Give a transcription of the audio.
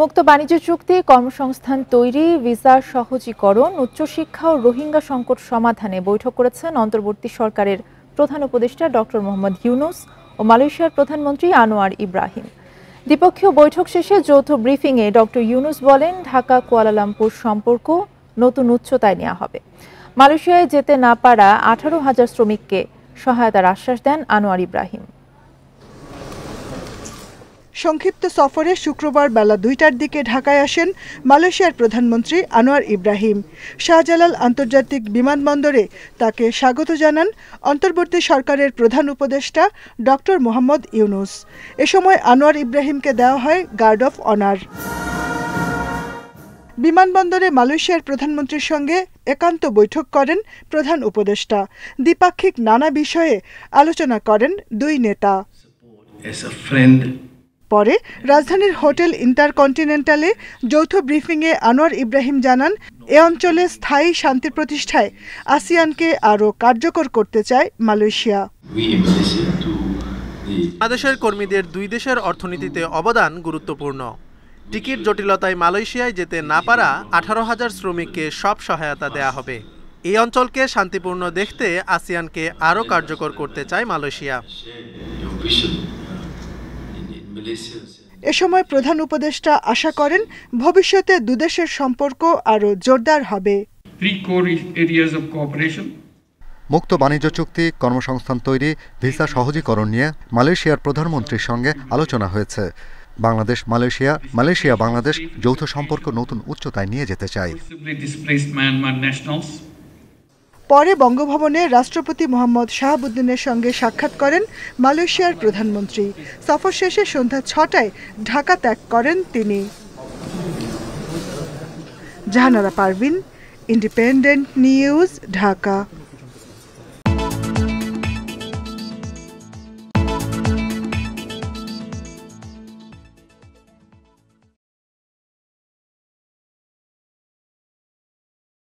মুক্ত বাণিজ্য চুক্তি কর্মসংস্থান তৈরি ভিসা সহজীকরণ উচ্চশিক্ষা ও রোহিঙ্গা সংকট সমাধানে বৈঠক করেছেন অন্তর্বর্তী সরকারের প্রধান উপদেষ্টা ডক্টর মোহাম্মদ ইউনুস ও মালয়েশিয়ার প্রধানমন্ত্রী আনোয়ার ইব্রাহিম দ্বিপক্ষীয় বৈঠক শেষে যৌথ ব্রিফিংয়ে ডক্টর ইউনুস বলেন ঢাকা কুয়ালালামপুর সম্পর্ক নতুন উচ্চতায় নেওয়া হবে মালয়েশিয়ায় যেতে না পারা আঠারো হাজার শ্রমিককে সহায়তার আশ্বাস দেন আনোয়ার ইব্রাহিম সংক্ষিপ্ত সফরে শুক্রবার বেলা দুইটার দিকে ঢাকায় আসেন মালয়েশিয়ার প্রধানমন্ত্রী আনোয়ার ইব্রাহিম শাহজালাল আন্তর্জাতিক বিমানবন্দরে তাকে স্বাগত জানান অন্তর্বর্তী সরকারের প্রধান উপদেষ্টা ডক্টর মোহাম্মদ ইউনুস এ সময় আনোয়ার ইব্রাহিমকে দেওয়া হয় গার্ড অফ অনার বিমানবন্দরে মালয়েশিয়ার প্রধানমন্ত্রীর সঙ্গে একান্ত বৈঠক করেন প্রধান উপদেষ্টা দ্বিপাক্ষিক নানা বিষয়ে আলোচনা করেন দুই নেতা As a friend পরে রাজধানীর হোটেল ইন্টারকন্টিনেন্টালে যৌথ ব্রিফিংয়ে আনোয়ার ইব্রাহিম জানান এ অঞ্চলে স্থায়ী শান্তি প্রতিষ্ঠায় আসিয়ানকে আরও কার্যকর করতে চায় মালয়েশিয়া বাংলাদেশের কর্মীদের দুই দেশের অর্থনীতিতে অবদান গুরুত্বপূর্ণ টিকিট জটিলতায় মালয়েশিয়ায় যেতে না পারা আঠারো হাজার শ্রমিককে সব সহায়তা দেয়া হবে এই অঞ্চলকে শান্তিপূর্ণ দেখতে আসিয়ানকে আরও কার্যকর করতে চায় মালয়েশিয়া এ সময় প্রধান উপদেষ্টা আশা করেন ভবিষ্যতে দুদেশের সম্পর্ক আরও জোরদার হবে মুক্ত বাণিজ্য চুক্তি কর্মসংস্থান তৈরি ভিসা সহজীকরণ নিয়ে মালয়েশিয়ার প্রধানমন্ত্রীর সঙ্গে আলোচনা হয়েছে বাংলাদেশ মালয়েশিয়া মালয়েশিয়া বাংলাদেশ যৌথ সম্পর্ক নতুন উচ্চতায় নিয়ে যেতে চায় পরে বঙ্গভবনে রাষ্ট্রপতি মোহাম্মদ শাহাবুদ্দিনের সঙ্গে সাক্ষাৎ করেন মালয়েশিয়ার প্রধানমন্ত্রী সফর শেষে সন্ধ্যা ছটায় ঢাকা ত্যাগ করেন তিনি জাহানারা পারভিন ইন্ডিপেন্ডেন্ট নিউজ ঢাকা